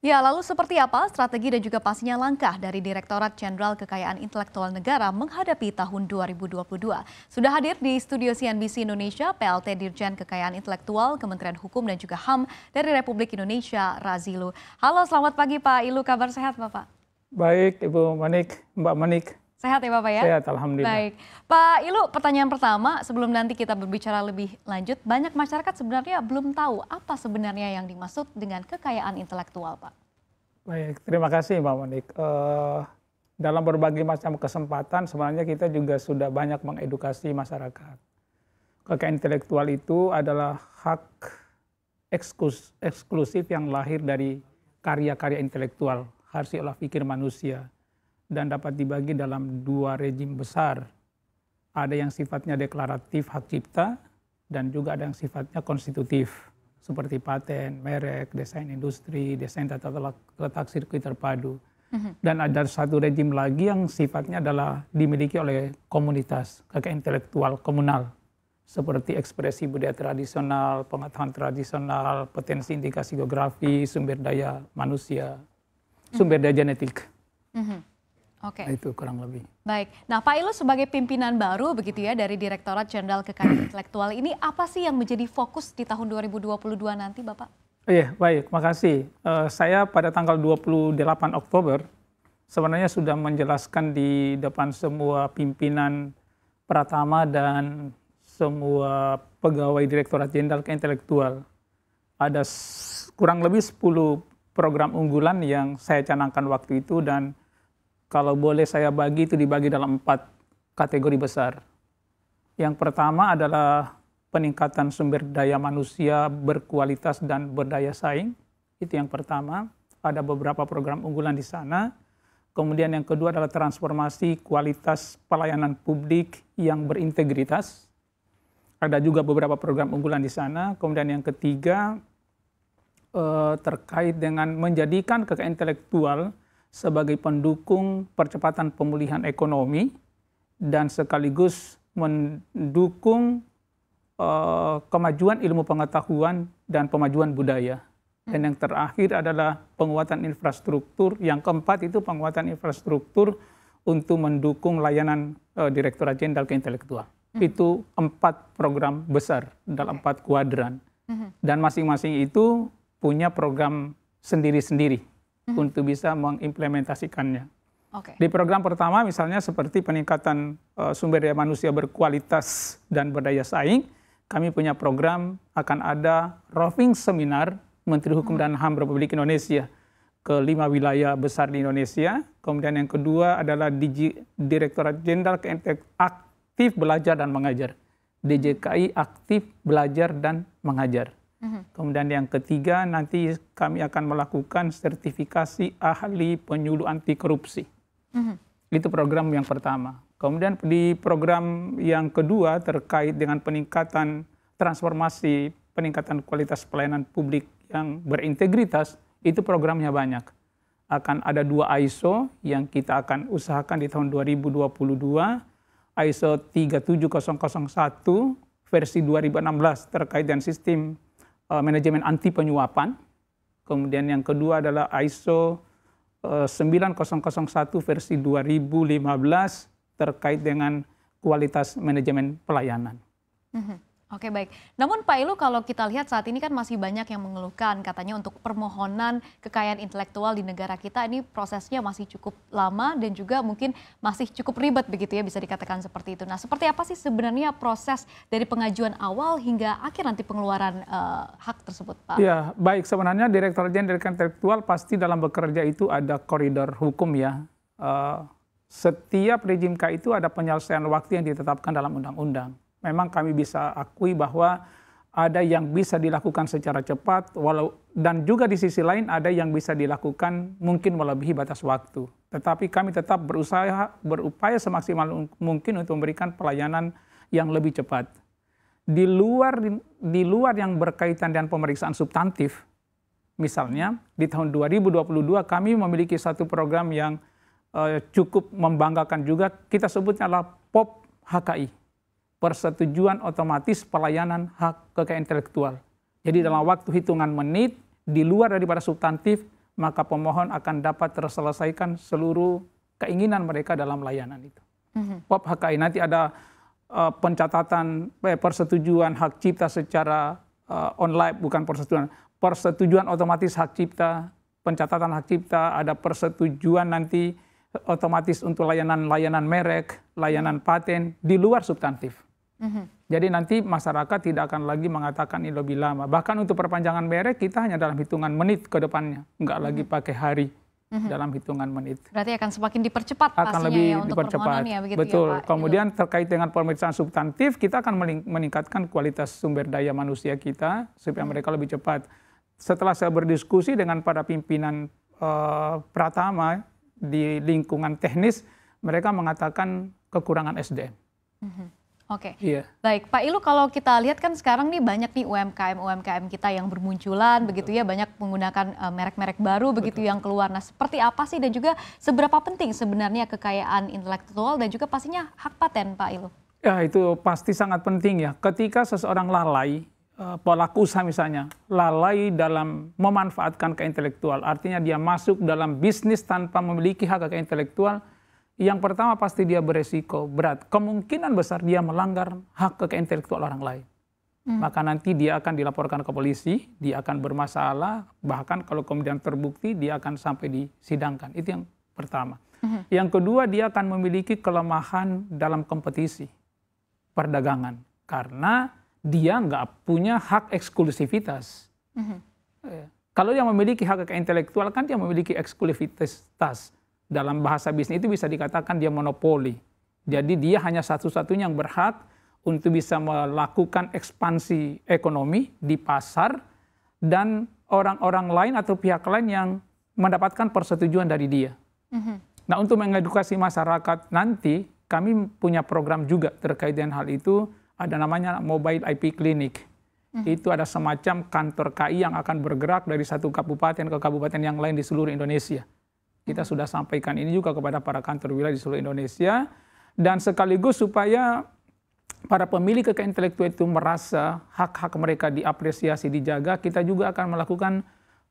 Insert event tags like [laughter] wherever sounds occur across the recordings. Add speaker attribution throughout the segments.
Speaker 1: Ya, lalu seperti apa strategi dan juga pastinya langkah dari Direktorat Jenderal Kekayaan Intelektual Negara menghadapi tahun 2022? Sudah hadir di studio CNBC Indonesia, PLT Dirjen Kekayaan Intelektual, Kementerian Hukum dan juga HAM dari Republik Indonesia, Razilu. Halo, selamat pagi Pak Ilu, kabar sehat Bapak?
Speaker 2: Baik, Ibu Manik, Mbak Manik.
Speaker 1: Sehat ya Bapak ya? Sehat, Alhamdulillah. Baik. Pak Ilu, pertanyaan pertama sebelum nanti kita berbicara lebih lanjut, banyak masyarakat sebenarnya belum tahu apa sebenarnya yang dimaksud dengan kekayaan intelektual Pak.
Speaker 2: Baik, terima kasih Mbak Monik. Uh, dalam berbagai macam kesempatan sebenarnya kita juga sudah banyak mengedukasi masyarakat. Kekayaan intelektual itu adalah hak eksklus, eksklusif yang lahir dari karya-karya intelektual, harus olah pikir manusia dan dapat dibagi dalam dua rejim besar. Ada yang sifatnya deklaratif hak cipta dan juga ada yang sifatnya konstitutif seperti paten, merek, desain industri, desain tata letak sirkuit terpadu. Mhm. Dan ada satu rejim lagi yang sifatnya adalah dimiliki oleh komunitas, kakek intelektual komunal. Seperti ekspresi budaya tradisional, pengetahuan tradisional, potensi indikasi geografi, sumber daya manusia, sumber daya genetik.
Speaker 1: Mm -hmm. Oke. Okay.
Speaker 2: Itu kurang lebih.
Speaker 1: Baik. Nah, Pak Ilu sebagai pimpinan baru begitu ya dari Direktorat Jenderal Kekayaan [clears throat] Intelektual ini apa sih yang menjadi fokus di tahun 2022 nanti, Bapak?
Speaker 2: Oh, iya, baik. Makasih. Uh, saya pada tanggal 28 Oktober sebenarnya sudah menjelaskan di depan semua pimpinan Pratama dan semua pegawai Direktorat Jenderal Intelektual Ada kurang lebih 10 program unggulan yang saya canangkan waktu itu dan kalau boleh saya bagi itu dibagi dalam empat kategori besar. Yang pertama adalah peningkatan sumber daya manusia berkualitas dan berdaya saing. Itu yang pertama. Ada beberapa program unggulan di sana. Kemudian yang kedua adalah transformasi kualitas pelayanan publik yang berintegritas. Ada juga beberapa program unggulan di sana. Kemudian yang ketiga eh, terkait dengan menjadikan kekayaan intelektual sebagai pendukung percepatan pemulihan ekonomi dan sekaligus mendukung uh, kemajuan ilmu pengetahuan dan pemajuan budaya. Dan hmm. yang terakhir adalah penguatan infrastruktur. Yang keempat itu penguatan infrastruktur untuk mendukung layanan uh, eh, Direktorat Jenderal Keintelektual. Mm-hmm. Itu empat program besar dalam empat kuadran. Mm-hmm. Dan masing-masing itu punya program sendiri-sendiri hmm. untuk bisa mengimplementasikannya. Okay. Di program pertama misalnya seperti peningkatan uh, sumber daya manusia berkualitas dan berdaya saing, kami punya program akan ada roving seminar Menteri Hukum hmm. dan HAM Republik Indonesia ke lima wilayah besar di Indonesia. Kemudian yang kedua adalah Digi, Direktorat Jenderal Keintek aktif belajar dan mengajar. DJKI aktif belajar dan mengajar. Mhm. Kemudian yang ketiga nanti kami akan melakukan sertifikasi ahli penyuluh anti korupsi. Mm -hmm. Itu program yang pertama. Kemudian di program yang kedua terkait dengan peningkatan transformasi, peningkatan kualitas pelayanan publik yang berintegritas, itu programnya banyak. Akan ada dua ISO yang kita akan usahakan di tahun 2022, ISO 37001 versi 2016 terkait dengan sistem uh, manajemen anti penyuapan. Kemudian yang kedua adalah ISO uh, 9001 versi 2015 terkait dengan kualitas manajemen pelayanan.
Speaker 1: Mm -hmm. Oke baik. Namun Pak Ilu kalau kita lihat saat ini kan masih banyak yang mengeluhkan katanya untuk permohonan kekayaan intelektual di negara kita ini prosesnya masih cukup lama dan juga mungkin masih cukup ribet begitu ya bisa dikatakan seperti itu. Nah seperti apa sih sebenarnya proses dari pengajuan awal hingga akhir nanti pengeluaran uh, hak tersebut Pak?
Speaker 2: Ya baik sebenarnya Direktur Jenderal Intelektual pasti dalam bekerja itu ada koridor hukum ya. Uh, setiap rejim K itu ada penyelesaian waktu yang ditetapkan dalam undang-undang memang kami bisa akui bahwa ada yang bisa dilakukan secara cepat walau dan juga di sisi lain ada yang bisa dilakukan mungkin melebihi batas waktu. Tetapi kami tetap berusaha berupaya semaksimal mungkin untuk memberikan pelayanan yang lebih cepat. Di luar di luar yang berkaitan dengan pemeriksaan substantif. Misalnya di tahun 2022 kami memiliki satu program yang eh, cukup membanggakan juga kita sebutnya adalah POP HKI persetujuan otomatis pelayanan hak kekayaan intelektual. Jadi dalam waktu hitungan menit, di luar daripada substantif, maka pemohon akan dapat terselesaikan seluruh keinginan mereka dalam layanan itu. Mm-hmm. HKI nanti ada uh, pencatatan eh, persetujuan hak cipta secara uh, online, bukan persetujuan, persetujuan otomatis hak cipta, pencatatan hak cipta, ada persetujuan nanti otomatis untuk layanan-layanan merek, layanan paten di luar substantif. Mhm. Jadi nanti masyarakat tidak akan lagi mengatakan ini lebih lama. Bahkan untuk perpanjangan merek kita hanya dalam hitungan menit ke depannya, nggak mm -hmm. lagi pakai hari mm-hmm. dalam hitungan menit.
Speaker 1: Berarti akan semakin dipercepat akan pastinya lebih ya untuk dipercepat. ya begitu Betul. Ya, Pak. Kemudian
Speaker 2: gitu. terkait dengan pemeriksaan substantif, kita akan meningkatkan kualitas sumber daya manusia kita supaya mm-hmm. mereka lebih cepat. Setelah saya berdiskusi dengan para pimpinan uh, Pratama di lingkungan teknis, mereka mengatakan kekurangan SDM.
Speaker 1: Mm-hmm. Oke, okay. Iya. yeah. baik Pak Ilu kalau kita lihat kan sekarang nih banyak nih UMKM UMKM kita yang bermunculan Betul. begitu ya banyak menggunakan eh, merek-merek uh, baru Betul. begitu yang keluar. Nah seperti apa sih dan juga seberapa penting sebenarnya kekayaan intelektual dan juga pastinya hak paten Pak Ilu?
Speaker 2: Ya itu pasti sangat penting ya. Ketika seseorang lalai eh, pelaku usaha misalnya lalai dalam memanfaatkan keintelektual, artinya dia masuk dalam bisnis tanpa memiliki hak keintelektual, yang pertama pasti dia beresiko berat. Kemungkinan besar dia melanggar hak kekayaan intelektual orang lain. Hmm. Maka nanti dia akan dilaporkan ke polisi, dia akan bermasalah, bahkan kalau kemudian terbukti dia akan sampai disidangkan. Itu yang pertama. Hmm. Yang kedua dia akan memiliki kelemahan dalam kompetisi perdagangan karena dia nggak punya hak eksklusivitas. Hmm. Eh, kalau yang memiliki hak kekayaan intelektual kan dia memiliki eksklusivitas dalam bahasa bisnis itu bisa dikatakan dia monopoli. Jadi dia hanya satu-satunya yang berhak untuk bisa melakukan ekspansi ekonomi di pasar dan orang-orang lain atau pihak lain yang mendapatkan persetujuan dari dia. Mm-hmm. Nah untuk mengedukasi masyarakat nanti kami punya program juga terkait dengan hal itu ada namanya Mobile IP Clinic. hmm Itu ada semacam kantor KI yang akan bergerak dari satu kabupaten ke kabupaten yang lain di seluruh Indonesia. Kita hmm. sudah sampaikan ini juga kepada para kantor wilayah di seluruh Indonesia dan sekaligus supaya para pemilik kekayaan intelektual itu merasa hak-hak mereka diapresiasi, dijaga, kita juga akan melakukan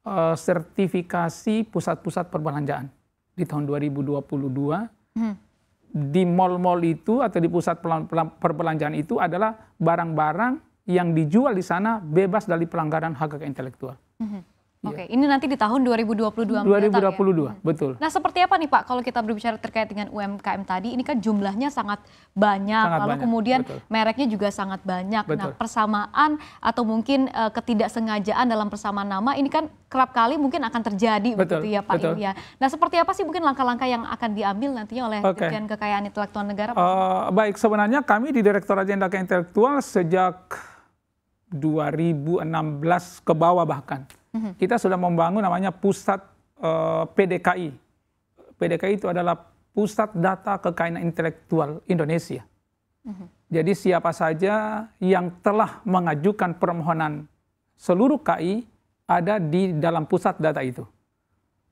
Speaker 2: uh, sertifikasi pusat-pusat perbelanjaan di tahun 2022 hmm. di mal-mal itu atau di pusat perbelanjaan itu adalah barang-barang yang dijual di sana bebas dari pelanggaran hak, -hak intelektual.
Speaker 1: Hmm. Iya. Oke, ini nanti di tahun 2022 2022, ya? Iya. betul. Nah, seperti apa nih Pak kalau kita berbicara terkait dengan UMKM tadi, ini kan jumlahnya sangat banyak, sangat lalu banyak, kemudian betul. mereknya juga sangat banyak. Nah, betul. Nah, persamaan atau mungkin uh, ketidaksengajaan dalam persamaan nama ini kan kerap kali mungkin akan terjadi betul, begitu ya Pak betul. Ilya. Nah, seperti apa sih mungkin langkah-langkah yang akan diambil nantinya oleh okay. Dirjen Kekayaan Intelektual Negara? Pak?
Speaker 2: Uh, baik, sebenarnya kami di Direktorat Jenderal Intelektual sejak 2016 ke bawah bahkan Mhm. Kita sudah membangun namanya pusat uh, eh, PDKI. PDKI itu adalah pusat data kekayaan intelektual Indonesia. Mhm. Jadi siapa saja yang telah mengajukan permohonan seluruh KI ada di dalam pusat data itu.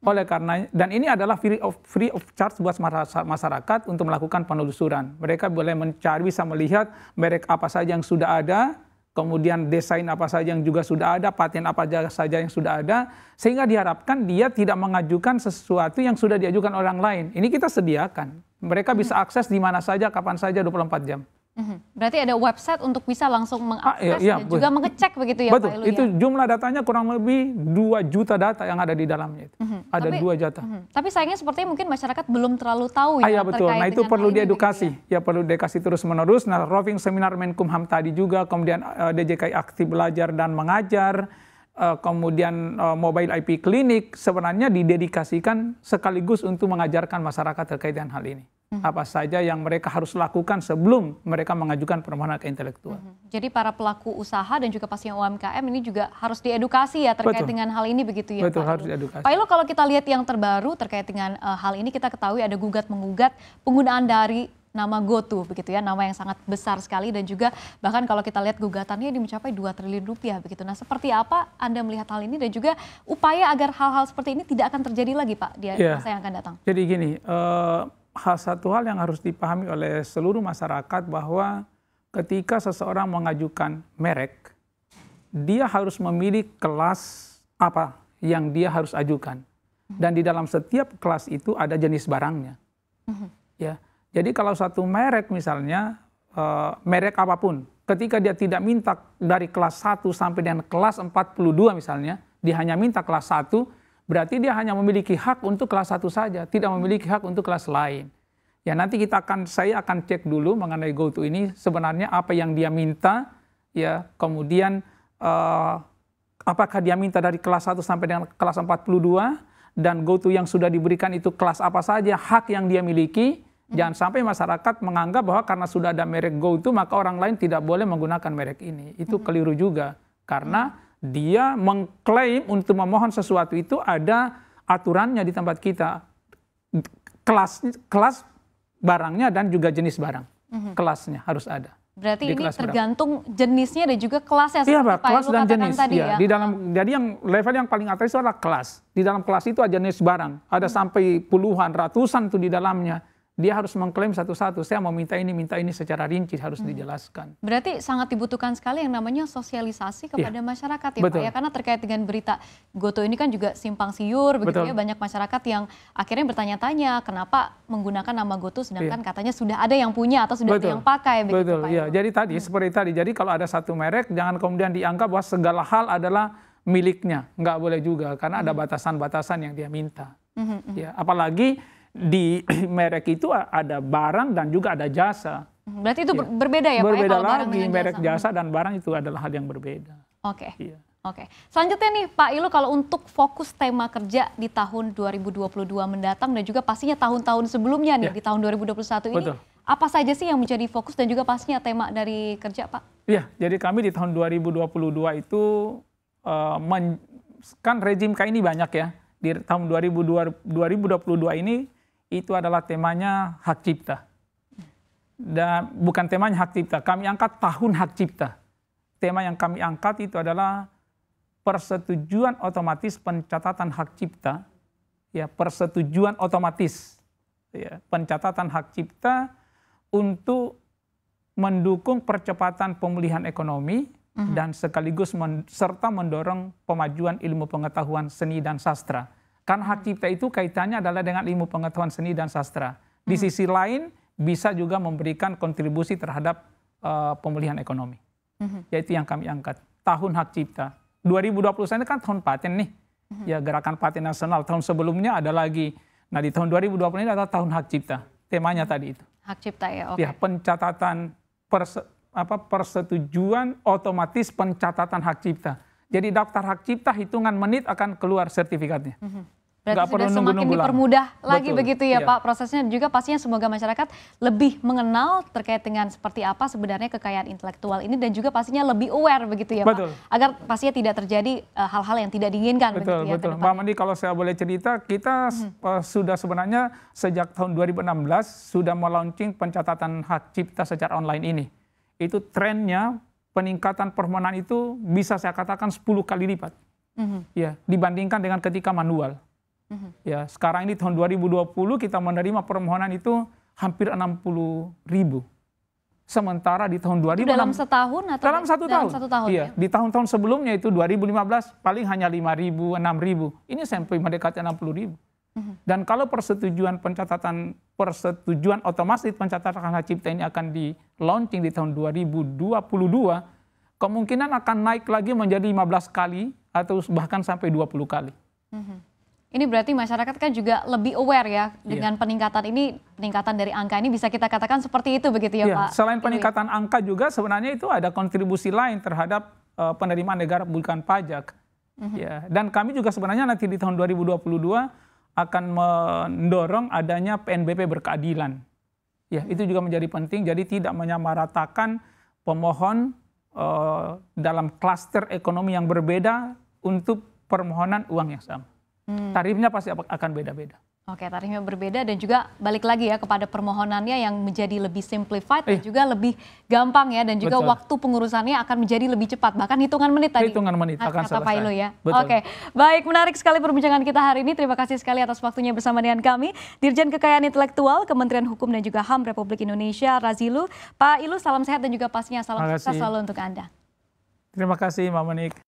Speaker 2: Oleh karena dan ini adalah free of free of charge buat masyarakat untuk melakukan penelusuran. Mereka boleh mencari bisa melihat merek apa saja yang sudah ada, kemudian desain apa saja yang juga sudah ada, paten apa saja yang sudah ada, sehingga diharapkan dia tidak mengajukan sesuatu yang sudah diajukan orang lain. Ini kita sediakan. Mereka bisa akses di mana saja, kapan saja, 24 jam.
Speaker 1: Mhm. Berarti ada website untuk bisa langsung mengakses ah, iya, iya, dan betul. juga mengecek begitu ya betul, Pak Betul, Itu ya?
Speaker 2: jumlah datanya kurang lebih 2 juta data yang ada di dalamnya. Itu.
Speaker 1: mm Ada tapi, 2 juta. mm Tapi sayangnya sepertinya mungkin masyarakat belum terlalu tahu ya ah, ya, iya, betul. Nah itu perlu
Speaker 2: diedukasi. Ya. ya perlu diedukasi terus-menerus. Nah roving seminar Menkumham tadi juga, kemudian uh, eh, DJKI aktif belajar dan mengajar, uh, kemudian uh, mobile IP klinik sebenarnya didedikasikan sekaligus untuk mengajarkan masyarakat terkait dengan hal ini. Hmm. apa saja yang mereka harus lakukan sebelum mereka mengajukan permohonan ke intelektual. Hmm.
Speaker 1: Jadi para pelaku usaha dan juga pasien UMKM ini juga harus diedukasi ya terkait Betul. dengan hal ini begitu ya Betul, Pak harus diedukasi. Pak Ilo kalau kita lihat yang terbaru terkait dengan uh, hal ini kita ketahui ada gugat-menggugat penggunaan dari nama GoTo begitu ya, nama yang sangat besar sekali dan juga bahkan kalau kita lihat gugatannya ini mencapai 2 triliun rupiah begitu. Nah seperti apa Anda melihat hal ini dan juga upaya agar hal-hal seperti ini tidak akan terjadi lagi Pak di yeah. masa yang akan datang?
Speaker 2: Jadi gini, uh, hal satu hal yang harus dipahami oleh seluruh masyarakat bahwa ketika seseorang mengajukan merek, dia harus memilih kelas apa yang dia harus ajukan. Dan di dalam setiap kelas itu ada jenis barangnya. Ya. Jadi kalau satu merek misalnya eh, merek apapun, ketika dia tidak minta dari kelas 1 sampai dengan kelas 42 misalnya, dia hanya minta kelas 1, berarti dia hanya memiliki hak untuk kelas satu saja, tidak memiliki hak untuk kelas lain. Ya nanti kita akan saya akan cek dulu mengenai GoTo ini sebenarnya apa yang dia minta ya kemudian uh, apakah dia minta dari kelas 1 sampai dengan kelas 42 dan GoTo yang sudah diberikan itu kelas apa saja, hak yang dia miliki. Jangan sampai masyarakat menganggap bahwa karena sudah ada merek GoTo maka orang lain tidak boleh menggunakan merek ini. Itu keliru juga karena dia mengklaim untuk memohon sesuatu itu ada aturannya di tempat kita. Kelas kelas barangnya dan juga jenis barang. Mm -hmm. Kelasnya harus ada.
Speaker 1: Berarti di ini tergantung berapa. jenisnya dan juga kelasnya iya, Pak kelas dan jenis. Tadi iya. ya. Di
Speaker 2: dalam jadi yang level yang paling atas itu adalah kelas. Di dalam kelas itu ada jenis barang, ada hmm. sampai puluhan, ratusan tuh di dalamnya dia harus mengklaim satu-satu. Saya mau minta ini, minta ini secara rinci harus hmm. dijelaskan.
Speaker 1: Berarti sangat dibutuhkan sekali yang namanya sosialisasi iya. kepada ya. masyarakat ya Betul. Pak ya. Karena terkait dengan berita Goto ini kan juga simpang siur begitu ya. Banyak masyarakat yang akhirnya bertanya-tanya kenapa menggunakan nama Goto sedangkan ya. katanya sudah ada yang punya atau sudah Betul. ada yang pakai begitu
Speaker 2: Betul. Pak. Ya. ya. Jadi tadi hmm. seperti tadi, jadi kalau ada satu merek jangan kemudian dianggap bahwa segala hal adalah miliknya. Nggak boleh juga karena ada hmm. batasan-batasan yang dia minta.
Speaker 1: Hmm. Ya,
Speaker 2: apalagi di [clears throat] merek itu ada barang dan juga ada jasa.
Speaker 1: Berarti itu iya. ya, ya. berbeda ya berbeda Pak? Berbeda lagi merek
Speaker 2: jasa. dan barang itu adalah hal yang berbeda. Oke. Okay. Ya.
Speaker 1: Oke, selanjutnya nih Pak Ilu kalau untuk fokus tema kerja di tahun 2022 mendatang dan juga pastinya tahun-tahun sebelumnya nih ya. di tahun 2021 ini apa saja sih yang menjadi fokus dan juga pastinya tema dari kerja Pak?
Speaker 2: Iya, jadi kami di tahun 2022 itu uh, men, kan rejim kayak ini banyak ya di tahun 2022 ini itu adalah temanya hak cipta. Dan bukan temanya hak cipta, kami angkat tahun hak cipta. Tema yang kami angkat itu adalah persetujuan otomatis pencatatan hak cipta. Ya, persetujuan otomatis ya, pencatatan hak cipta untuk mendukung percepatan pemulihan ekonomi mhm. dan sekaligus men serta mendorong pemajuan ilmu pengetahuan seni dan sastra Kan hak cipta itu kaitannya adalah dengan ilmu pengetahuan seni dan sastra. Di hmm. sisi lain bisa juga memberikan kontribusi terhadap uh, pemulihan ekonomi. Hmm. Yaitu yang kami angkat. Tahun hak cipta. 2020 ini kan tahun paten nih. Hmm. Ya gerakan paten nasional. Tahun sebelumnya ada lagi. Nah di tahun 2020 ini adalah tahun hak cipta. Temanya hmm. tadi itu.
Speaker 1: Hak cipta ya, oke. Okay. Ya,
Speaker 2: pencatatan perse, apa persetujuan otomatis pencatatan hak cipta. Jadi daftar hak cipta hitungan menit akan keluar sertifikatnya. Mm -hmm. Berarti sudah semakin dipermudah lagi Betul. begitu ya, iya. Pak
Speaker 1: prosesnya juga pastinya semoga masyarakat lebih mengenal terkait dengan seperti apa sebenarnya kekayaan intelektual ini dan juga pastinya lebih aware begitu ya Betul. Pak agar pastinya tidak terjadi e, hal-hal uh, yang tidak diinginkan Betul, begitu ya. Betul. Pak
Speaker 2: Mandi kalau saya boleh cerita kita hmm. uh, sudah sebenarnya sejak tahun 2016 sudah mau pencatatan hak cipta secara online ini. Itu trennya peningkatan permohonan itu bisa saya katakan 10 kali lipat. Mm -hmm. Ya, dibandingkan dengan ketika manual. Mhm. Ya, sekarang ini tahun 2020 kita menerima permohonan itu hampir 60 ribu. Sementara di tahun 2000 dalam
Speaker 1: setahun atau dalam satu dalam tahun. Satu tahun iya,
Speaker 2: ya? di tahun-tahun sebelumnya itu 2015 paling hanya 5.000, 6.000. Ini sampai mendekati 60.000. Mhm. Dan kalau persetujuan pencatatan persetujuan otomatis pencatatan hak cipta ini akan di launching di tahun 2022, kemungkinan akan naik lagi menjadi 15 kali atau bahkan sampai 20 kali.
Speaker 1: Mm -hmm. Ini berarti masyarakat kan juga lebih aware ya iya. dengan yeah. peningkatan ini, peningkatan dari angka ini bisa kita katakan seperti itu begitu ya yeah. Pak? Selain peningkatan
Speaker 2: Iwi. angka juga sebenarnya itu ada kontribusi lain terhadap uh, penerimaan negara bukan pajak. Mm -hmm. Ya, dan kami juga sebenarnya nanti di tahun 2022 akan mendorong adanya PNBP berkeadilan. Ya, yeah, itu juga menjadi penting jadi tidak menyamaratakan pemohon uh, dalam klaster ekonomi yang berbeda untuk permohonan uang yang sama. Hmm. Tarifnya pasti akan beda-beda.
Speaker 1: Oke, tarifnya berbeda dan juga balik lagi ya kepada permohonannya yang menjadi lebih simplified eh. dan juga lebih gampang ya dan juga Betul. waktu pengurusannya akan menjadi lebih cepat bahkan hitungan menit tadi. Hitungan menit akan kata selesai. Pak Ilu ya. Betul. Oke, baik menarik sekali perbincangan kita hari ini. Terima kasih sekali atas waktunya bersama dengan kami Dirjen Kekayaan Intelektual Kementerian Hukum dan juga HAM Republik Indonesia Razilu. Pak Ilu salam sehat dan juga pasnya salam sukses selalu untuk Anda.
Speaker 2: Terima kasih Mbak Menik.